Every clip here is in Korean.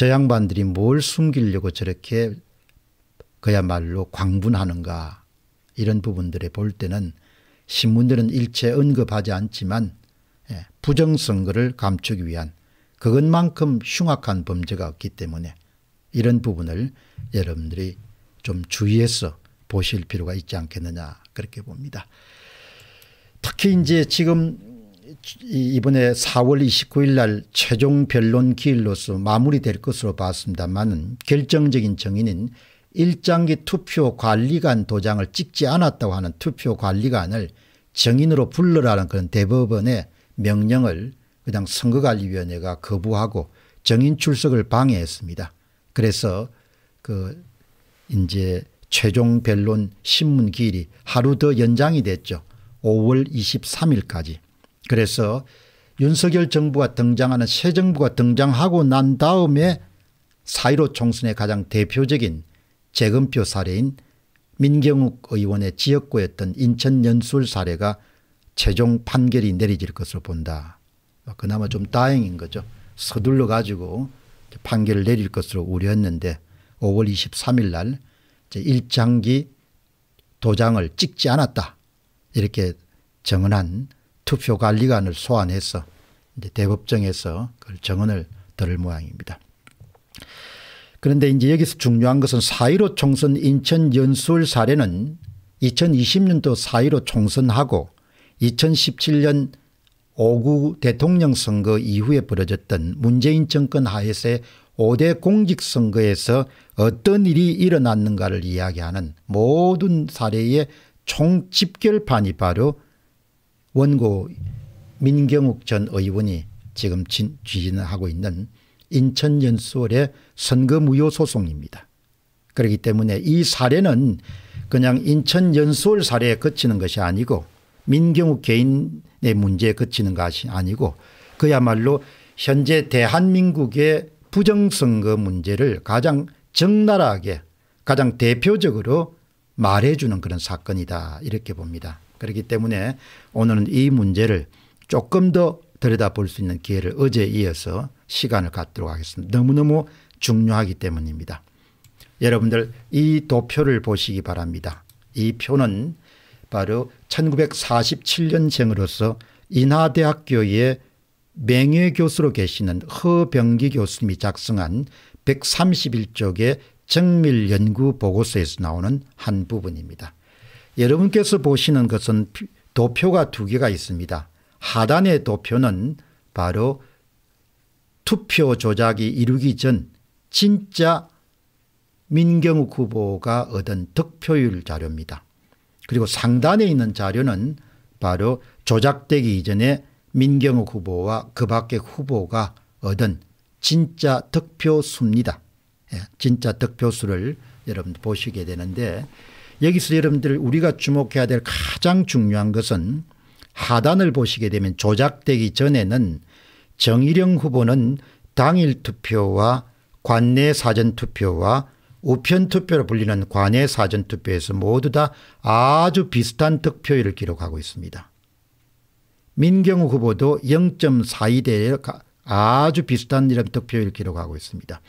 저 양반들이 뭘 숨기려고 저렇게 그야말로 광분하는가 이런 부분들에 볼 때는 신문들은 일체 언급하지 않지만 예, 부정선거를 감추기 위한 그것만큼 흉악한 범죄가 없기 때문에 이런 부분을 여러분들이 좀 주의해서 보실 필요가 있지 않겠느냐 그렇게 봅니다. 특히 이제 지금 이번에 4월 29일 날 최종 변론 기일로서 마무리될 것으로 봤습니다만 결정적인 정인인 일장기 투표관리관 도장을 찍지 않았다고 하는 투표관리관을 정인으로 불러라는 그런 대법원의 명령을 그냥 선거관리위원회가 거부하고 정인 출석을 방해했습니다. 그래서 그 이제 최종 변론 신문 기일이 하루 더 연장이 됐죠. 5월 23일까지. 그래서 윤석열 정부가 등장하는 새 정부가 등장하고 난 다음에 4 1 5 총선의 가장 대표적인 재검표 사례인 민경욱 의원의 지역구였던 인천 연술 수 사례가 최종 판결이 내려질 것으로 본다. 뭐 그나마 좀 다행인 거죠. 서둘러 가지고 판결을 내릴 것으로 우려했는데 5월 23일 날 일장기 도장을 찍지 않았다. 이렇게 정언한 투표관리관을 소환해서 이제 대법정에서 그 정언을 들을 모양입니다. 그런데 이제 여기서 중요한 것은 4.15 총선 인천 연수울 사례는 2020년도 4.15 총선하고 2017년 5구 대통령 선거 이후에 벌어졌던 문재인 정권 하에서의 5대 공직선거에서 어떤 일이 일어났는가를 이야기하는 모든 사례의 총집결판이 바로 원고 민경욱 전 의원이 지금 진, 추진하고 있는 인천연수월의 선거무효 소송입니다. 그렇기 때문에 이 사례는 그냥 인천연수월 사례에 그치는 것이 아니고 민경욱 개인의 문제에 그치는 것이 아니고 그야말로 현재 대한민국의 부정선거 문제를 가장 적나라하게 가장 대표적으로 말해주는 그런 사건이다 이렇게 봅니다. 그렇기 때문에 오늘은 이 문제를 조금 더 들여다볼 수 있는 기회를 어제 에 이어서 시간을 갖도록 하겠습니다. 너무너무 중요하기 때문입니다. 여러분들 이 도표를 보시기 바랍니다. 이 표는 바로 1947년생으로서 인하대학교의 맹예교수로 계시는 허병기 교수님이 작성한 131쪽의 정밀연구 보고서에서 나오는 한 부분입니다. 여러분께서 보시는 것은 도표가 두 개가 있습니다. 하단의 도표는 바로 투표 조작이 이루기 전 진짜 민경욱 후보가 얻은 득표율 자료입니다. 그리고 상단에 있는 자료는 바로 조작되기 이전에 민경욱 후보와 그 밖의 후보가 얻은 진짜 득표수입니다. 예, 진짜 득표수를 여러분 보시게 되는데 여기서 여러분들 우리가 주목해야 될 가장 중요한 것은 하단을 보시게 되면 조작되기 전에는 정일영 후보는 당일 투표와 관내 사전투표와 우편투표로 불리는 관내 사전투표에서 모두 다 아주 비슷한 득표율을 기록하고 있습니다. 민경우 후보도 0.42대 아주 비슷한 이런 득표율을 기록하고 있습니다.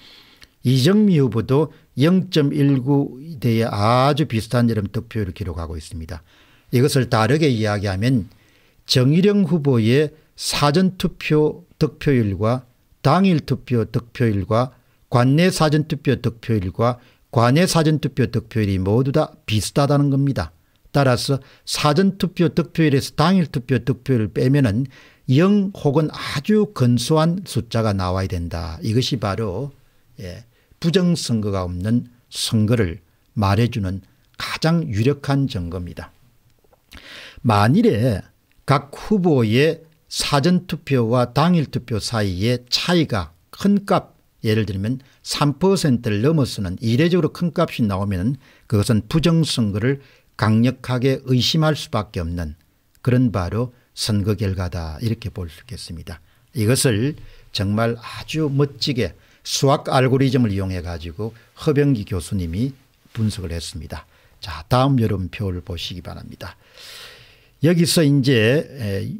이정미 후보도 0.19대의 아주 비슷한 여름 득표율을 기록하고 있습니다. 이것을 다르게 이야기하면 정일영 후보의 사전투표 득표율과 당일투표 득표율과 관내 사전투표 득표율과 관내 사전투표 득표율이 모두 다 비슷하다는 겁니다. 따라서 사전투표 득표율에서 당일투표 득표율을 빼면 0 혹은 아주 근소한 숫자가 나와야 된다. 이것이 바로 예, 부정선거가 없는 선거를 말해주는 가장 유력한 증거입니다. 만일에 각 후보의 사전투표와 당일투표 사이의 차이가 큰 값, 예를 들면 3%를 넘어서는 이례적으로 큰 값이 나오면 그것은 부정선거를 강력하게 의심할 수밖에 없는 그런 바로 선거 결과다 이렇게 볼 수 있겠습니다. 이것을 정말 아주 멋지게 수학 알고리즘을 이용해 가지고 허병기 교수님이 분석을 했습니다. 자, 다음 여름표를 보시기 바랍니다. 여기서 이제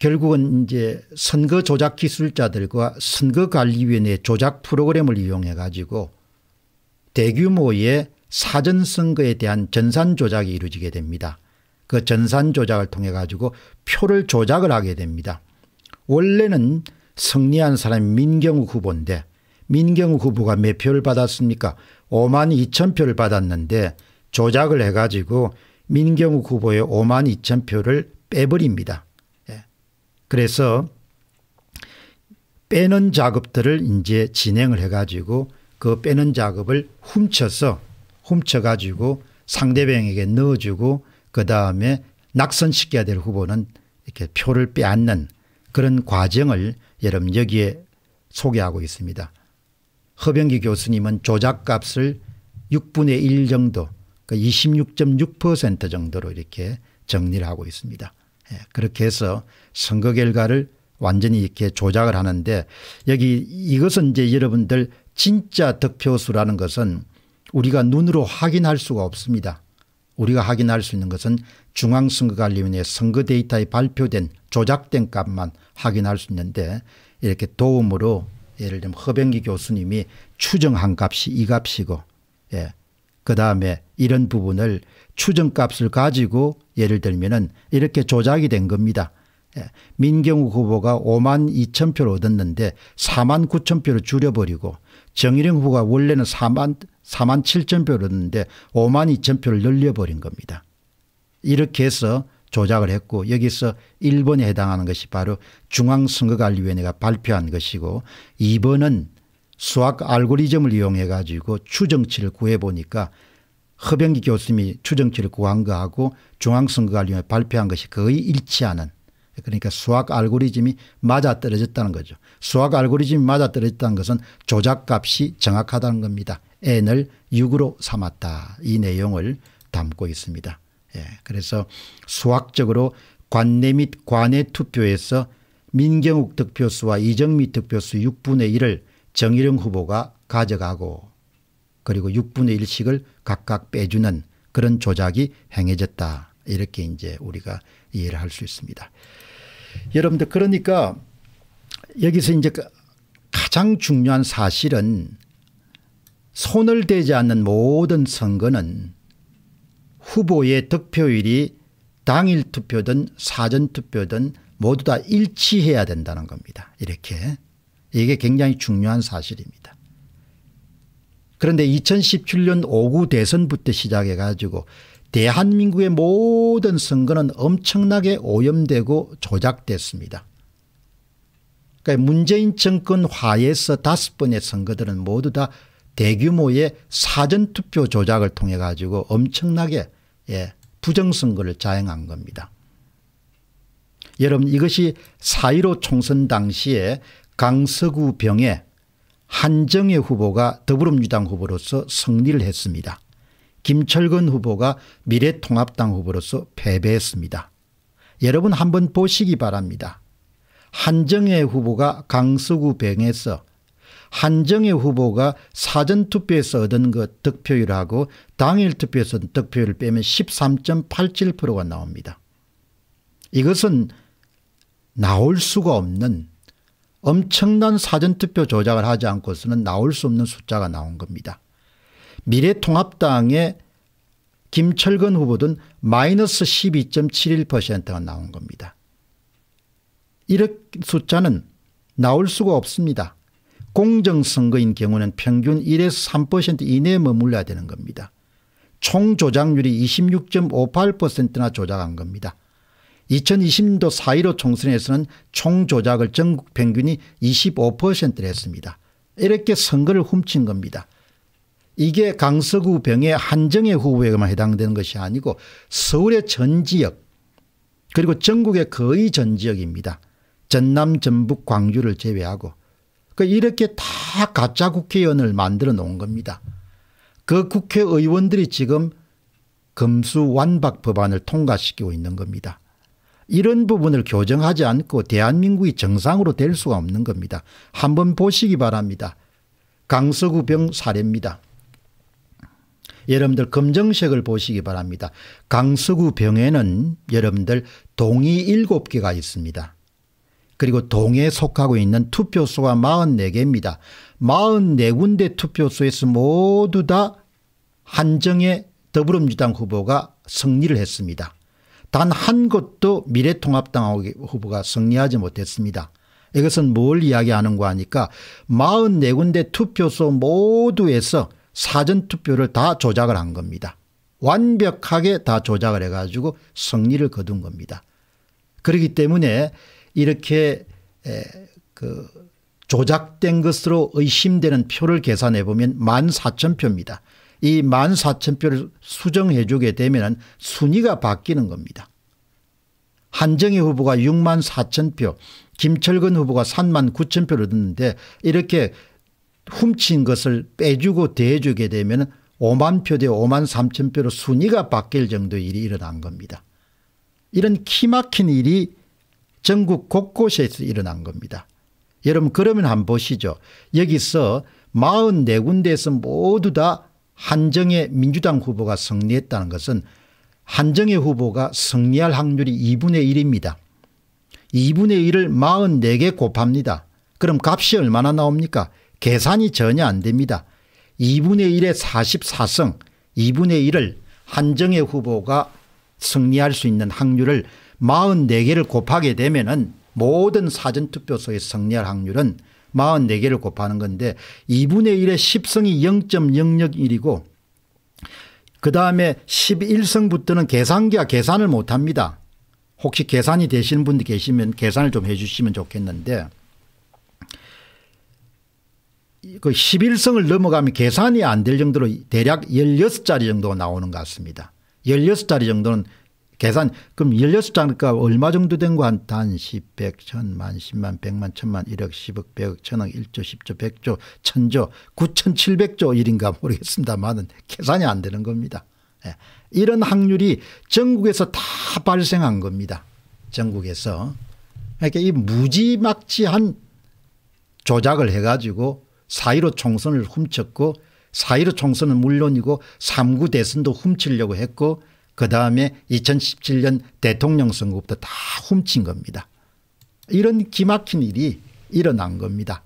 결국은 이제 선거 조작 기술자들과 선거관리위원회 조작 프로그램을 이용해 가지고 대규모의 사전선거에 대한 전산 조작이 이루어지게 됩니다. 그 전산 조작을 통해 가지고 표를 조작을 하게 됩니다. 원래는 승리한 사람이 민경욱 후보인데 민경욱 후보가 몇 표를 받았습니까 5만 2천 표를 받았는데 조작을 해가지고 민경욱 후보의 5만 2천 표를 빼버립니다. 예. 그래서 빼는 작업들을 이제 진행을 해가지고 그 빼는 작업을 훔쳐서 훔쳐가지고 상대방에게 넣어주고 그 다음에 낙선시켜야 될 후보는 이렇게 표를 빼앗는 그런 과정을 여러분 여기에 소개하고 있습니다. 허병기 교수님은 조작값을 6분의 1 정도 그러니까 26.6% 정도로 이렇게 정리를 하고 있습니다. 예, 그렇게 해서 선거 결과를 완전히 이렇게 조작을 하는데 여기 이것은 이제 여러분들 진짜 득표수라는 것은 우리가 눈으로 확인할 수가 없습니다. 우리가 확인할 수 있는 것은 중앙선거관리위원회 선거 데이터에 발표된 조작된 값만 확인할 수 있는데 이렇게 도움으로 예를 들면 허병기 교수님이 추정한 값이 이 값이고 예. 그 다음에 이런 부분을 추정값을 가지고 예를 들면은 이렇게 조작이 된 겁니다. 예. 민경욱 후보가 5만 2천 표를 얻었는데 4만 9천 표를 줄여버리고 정일영 후보가 원래는 4만 4만 7천 표를 얻었는데 5만 2천 표를 늘려버린 겁니다. 이렇게 해서 조작을 했고 여기서 1번에 해당하는 것이 바로 중앙선거관리위원회가 발표한 것이고 2번은 수학 알고리즘을 이용해 가지고 추정치를 구해 보니까 허병기 교수님이 추정치를 구한 거하고 중앙선거관리위원회 발표한 것이 거의 일치하는 그러니까 수학 알고리즘이 맞아떨어졌다는 거죠. 수학 알고리즘이 맞아떨어졌다는 것은 조작값이 정확하다는 겁니다. n을 6으로 삼았다. 이 내용을 담고 있습니다. 예, 그래서 수학적으로 관내 및 관외 투표에서 민경욱 득표수와 이정미 득표수 6분의 1을 정일영 후보가 가져가고 그리고 6분의 1씩을 각각 빼주는 그런 조작이 행해졌다. 이렇게 이제 우리가 이해를 할 수 있습니다. 여러분들 그러니까 여기서 이제 그 가장 중요한 사실은 손을 대지 않는 모든 선거는 후보의 득표율이 당일 투표든 사전 투표든 모두 다 일치해야 된다는 겁니다. 이렇게 이게 굉장히 중요한 사실입니다. 그런데 2017년 5구 대선부터 시작해 가지고 대한민국의 모든 선거는 엄청나게 오염되고 조작됐습니다. 그러니까 문재인 정권 하에서 다섯 번의 선거들은 모두 다 대규모의 사전투표 조작을 통해 가지고 엄청나게 예, 부정선거를 자행한 겁니다. 여러분 이것이 4.15 총선 당시에 강서구 병에 한정혜 후보가 더불어민주당 후보로서 승리를 했습니다. 김철근 후보가 미래통합당 후보로서 패배했습니다. 여러분 한번 보시기 바랍니다. 한정혜 후보가 강서구 병에서 한정혜 후보가 사전투표에서 얻은 그 득표율하고 당일투표에서 득표율을 빼면 13.87%가 나옵니다. 이것은 나올 수가 없는 엄청난 사전투표 조작을 하지 않고서는 나올 수 없는 숫자가 나온 겁니다. 미래통합당의 김철근 후보등 마이너스 12.71%가 나온 겁니다. 이런 숫자는 나올 수가 없습니다. 공정선거인 경우는 평균 1에서 3% 이내에 머물러야 되는 겁니다. 총 조작률이 26.58%나 조작한 겁니다. 2020년도 4.15 총선에서는 총 조작을 전국 평균이 25%를 했습니다. 이렇게 선거를 훔친 겁니다. 이게 강서구 병의 한정의 후보에만 해당되는 것이 아니고 서울의 전 지역 그리고 전국의 거의 전 지역입니다. 전남 전북 광주를 제외하고 그러니까 이렇게 다 가짜 국회의원을 만들어 놓은 겁니다. 그 국회의원들이 지금 금수완박 법안을 통과시키고 있는 겁니다. 이런 부분을 교정하지 않고 대한민국이 정상으로 될 수가 없는 겁니다. 한번 보시기 바랍니다. 강서구 병 사례입니다. 여러분들 검정색을 보시기 바랍니다. 강서구 병에는 여러분들 동이 7개가 있습니다. 그리고 동에 속하고 있는 투표소가 44개입니다. 44군데 투표소에서 모두 다 한정의 더불어민주당 후보가 승리를 했습니다. 단 한 곳도 미래통합당 후보가 승리하지 못했습니다. 이것은 뭘 이야기하는가 하니까 44군데 투표소 모두에서 사전투표를 다 조작을 한 겁니다. 완벽하게 다 조작을 해가지고 승리를 거둔 겁니다. 그렇기 때문에 이렇게 그 조작된 것으로 의심되는 표를 계산해 보면 1 4 0표입니다이1 4 0표를 수정해 주게 되면 순위가 바뀌는 겁니다. 한정희 후보가 6만 4천 표, 김철근 후보가 3만 9천 표를 얻는데 이렇게 훔친 것을 빼주고 대주게 되면 5만 표대 5만 3천 표로 순위가 바뀔 정도의 일이 일어난 겁니다. 이런 키막힌 일이 전국 곳곳에서 일어난 겁니다. 여러분 그러면 한번 보시죠. 여기서 44군데에서 모두 다 한정의 민주당 후보가 승리했다는 것은 한정의 후보가 승리할 확률이 2분의 1입니다. 2분의 1을 44개 곱합니다. 그럼 값이 얼마나 나옵니까? 계산이 전혀 안 됩니다. 2분의 1의 44승 2분의 1을 한정의 후보가 승리할 수 있는 확률을 44개를 곱하게 되면 은 모든 사전투표소에 승리할 확률은 44개를 곱하는 건데 2분의 1의 10승이 0.001이고 그 다음에 11승부터는 계산기와 계산을 못합니다. 혹시 계산이 되시는 분들 계시면 계산을 좀 해 주시면 좋겠는데 그 11성을 넘어가면 계산이 안 될 정도로 대략 16자리 정도 나오는 것 같습니다. 16자리 정도는 계산 그럼 16자리가 얼마 정도 된 거 한 단, 10, 100, 1000, 만, 10만, 100만, 1000만, 1억, 10억, 100억, 1000억, 1조, 10조, 100조, 1000조, 9700조 일인가 모르겠습니다만은 계산이 안 되는 겁니다. 예. 이런 확률이 전국에서 다 발생한 겁니다. 전국에서. 그러니까 이 무지막지한 조작을 해가지고 4.15 총선을 훔쳤고 4.15 총선은 물론이고 3구 대선도 훔치려고 했고 그다음에 2017년 대통령 선거부터 다 훔친 겁니다. 이런 기막힌 일이 일어난 겁니다.